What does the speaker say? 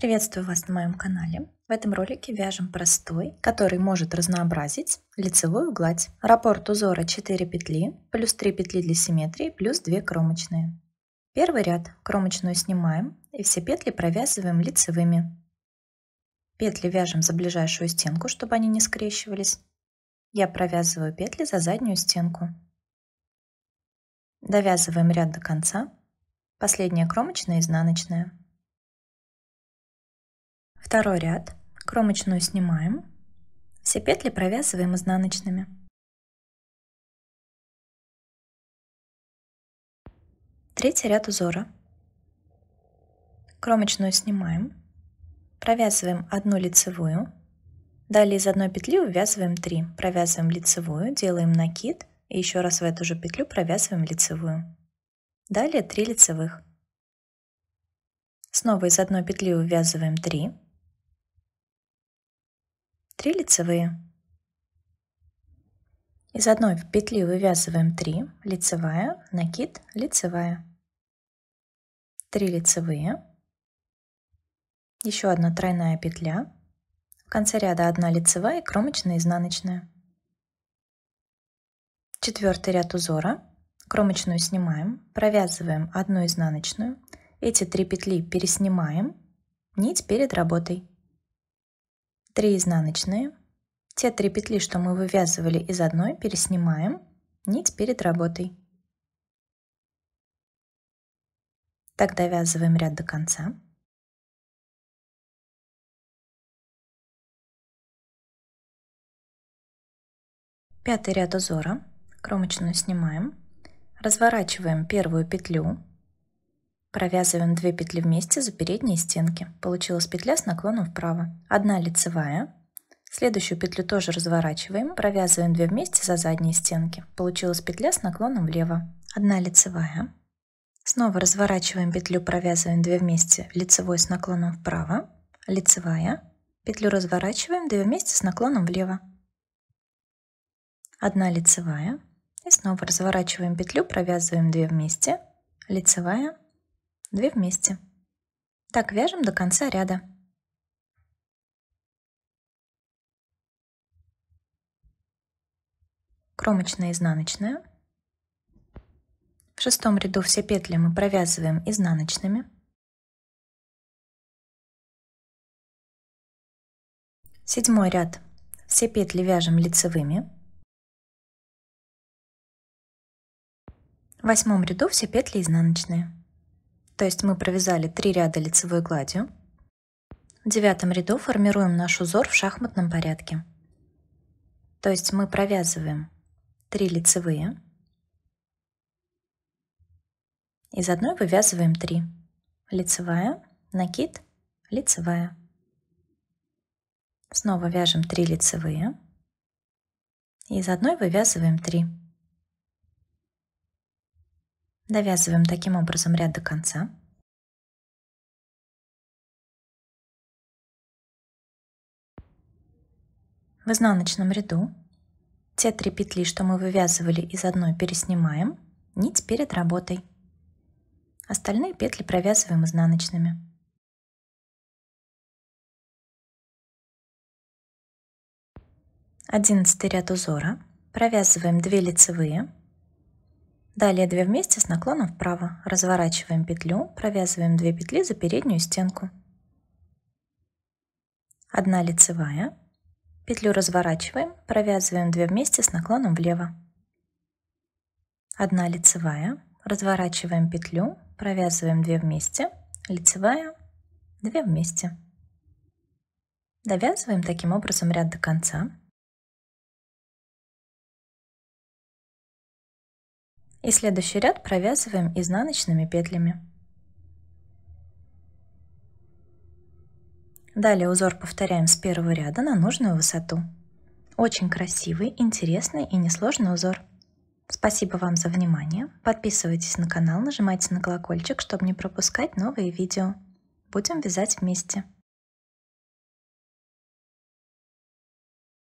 Приветствую вас на моем канале. В этом ролике вяжем простой, который может разнообразить лицевую гладь. Раппорт узора 4 петли, плюс 3 петли для симметрии, плюс 2 кромочные. Первый ряд кромочную снимаем и все петли провязываем лицевыми. Петли вяжем за ближайшую стенку, чтобы они не скрещивались. Я провязываю петли за заднюю стенку. Довязываем ряд до конца. Последняя кромочная изнаночная. Второй ряд. Кромочную снимаем. Все петли провязываем изнаночными. Третий ряд узора. Кромочную снимаем. Провязываем одну лицевую. Далее из одной петли увязываем 3. Провязываем лицевую, делаем накид и еще раз в эту же петлю провязываем лицевую. Далее 3 лицевых. Снова из одной петли увязываем 3. 3 лицевые. Из одной петли вывязываем 3, лицевая, накид, лицевая. 3 лицевые. Еще одна тройная петля. В конце ряда 1 лицевая, кромочная, изнаночная. Четвертый ряд узора. Кромочную снимаем, провязываем одну изнаночную. Эти три петли переснимаем, нить перед работой. 3 изнаночные. Те три петли, что мы вывязывали из одной, переснимаем нить перед работой. Так довязываем ряд до конца. Пятый ряд узора. Кромочную снимаем. Разворачиваем первую петлю Провязываем 2 петли вместе за передние стенки. Получилась петля с наклоном вправо. Одна лицевая. Следующую петлю тоже разворачиваем, провязываем 2 вместе за задние стенки. Получилась петля с наклоном влево. Одна лицевая. Снова разворачиваем петлю, провязываем 2 вместе лицевой с наклоном вправо. Лицевая. Петлю разворачиваем 2 вместе с наклоном влево. Одна лицевая. И снова разворачиваем петлю, провязываем 2 вместе. Лицевая 2 вместе. Так вяжем до конца ряда. Кромочная изнаночная. В шестом ряду все петли мы провязываем изнаночными. Седьмой ряд. Все петли вяжем лицевыми. В восьмом ряду все петли изнаночные. То есть мы провязали 3 ряда лицевой гладью. В девятом ряду формируем наш узор в шахматном порядке. То есть мы провязываем 3 лицевые. Из одной вывязываем 3. Лицевая, накид, лицевая. Снова вяжем 3 лицевые. Из одной вывязываем 3. Довязываем таким образом ряд до конца. В изнаночном ряду те три петли, что мы вывязывали из одной, переснимаем нить перед работой. Остальные петли провязываем изнаночными. Одиннадцатый ряд узора. Провязываем 2 лицевые, Далее 2 вместе с наклоном вправо. Разворачиваем петлю, провязываем 2 петли за переднюю стенку. 1 лицевая. Петлю разворачиваем, провязываем 2 вместе с наклоном влево. 1 лицевая. Разворачиваем петлю, провязываем 2 вместе, лицевая, 2 вместе. Довязываем таким образом ряд до конца. И следующий ряд провязываем изнаночными петлями. Далее узор повторяем с первого ряда на нужную высоту. Очень красивый, интересный и несложный узор. Спасибо вам за внимание. Подписывайтесь на канал, нажимайте на колокольчик, чтобы не пропускать новые видео. Будем вязать вместе.